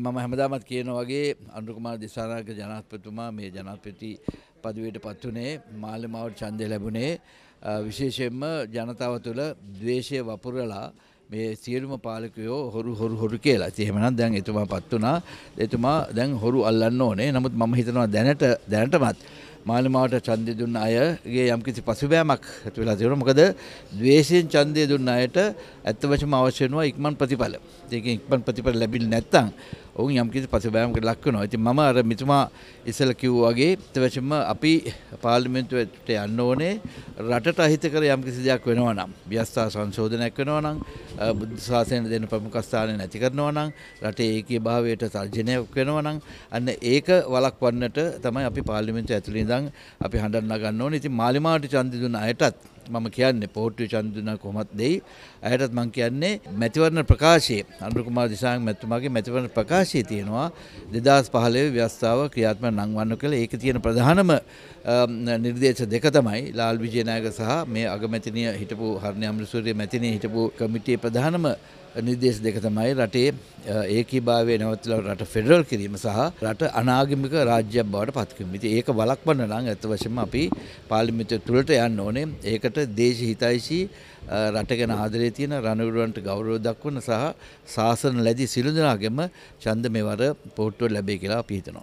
මම හැමදාමත් කියන වගේ අනුරකුමාර දිසානායක ජනාධිපතිතුමා මේ ජනාධිපති පදවියට පත් වුණේ මාලිමාවට ඡන්දය ලැබුණේ විශේෂයෙන්ම ජනතාව තුළ ද්වේෂය වපුරලා මේ සියලුම පාලකයෝ හොරු හොරු හොරු කියලා. ඉතින් එහෙමනම් දැන් එතුමා පත් වුණා. එතුමා දැන් හොරු අල්ලන්න ඕනේ. නමුත් මම හිතනවා දැනට දැනටමත් මාලිමාවට ඡන්දය දුන්න අයගේ යම්කිසි පසුබෑමක් ඇති වෙලා තියෙනවා. මොකද ද්වේෂයෙන් ඡන්දය දුන්න අයට ඇත්ත වශයෙන්ම අවශ්‍ය වෙනවා ඉක්මන් ප්‍රතිඵල. ඒකෙන් ඉක්මන් ප්‍රතිඵල ලැබෙන්නේ නැත්නම් ඔවුන් යම්කිසි පසුබෑමකට ලක් වෙනවා. ඉතින් මම අර මෙතුමා ඉස්සෙල්ලා කිව්වා වගේ තවචින්ම අපි පාර්ලිමේන්තුවට යන්න ඕනේ රටට අහිතකර යම්කිසි දෙයක් වෙනවා නම් ව්‍යස්ථා සංශෝධනයක් වෙනවා නම් බුද්ධ ශාසනය දෙන ප්‍රමුඛ ස්ථානය නැති කරනවා නම් රටේ ඒකීයභාවයට තර්ජනයක් වෙනවා නම් අන්න ඒක වළක්වන්නට තමයි අපි පාර්ලිමේන්තුව ඇතුළේ ඉඳන් අපි හඬන්න ගන්න ඕනේ. ඉතින් මාලිමාවට ඡන්දය දුන්න අයටත් මම කියන්නේ පොහොට්ටුවේ චන්දන කොහොමත් දෙයි ඇයටත් මම කියන්නේ මැතිවරණ ප්‍රකාශයේ අනුර කුමාර දිසාංග මැතිතුමාගේ මැතිවරණ ප්‍රකාශයේ තියෙනවා 2015 ව්‍යවස්ථාව ක්‍රියාත්මක නංවන්න කියලා ඒකේ තියෙන ප්‍රධානම නිර්දේශ දෙක තමයි ලාල් විජේනායක සහ මේ අගමැතිනිය හිටපු හර්ණි අමරසූරිය මැතිනිය හිටපු කමිටියේ ප්‍රධානම නිර්දේශ දෙක තමයි රටේ ඒකීභාවය නැවතලා රට ෆෙඩරල් කිරීම සහ රට අනාගමික රාජ්‍යයක් බවට පත් කිරීම. ඉතින් ඒක වළක්වන්න නම් අත් වශයෙන්ම අපි පාර්ලිමේන්තුව තුළට යන්න ඕනේ. ඒකට රටට දේශ හිතයිශී රටගෙන ආදරේ තියෙන රණවිරුවන්ට ගෞරව දක්වන සහ සාසන ලැබි සිළු දෙනාගෙම ඡන්ද මෙවර පොට්ටුව ලැබේ කියලා අපි හිතනවා.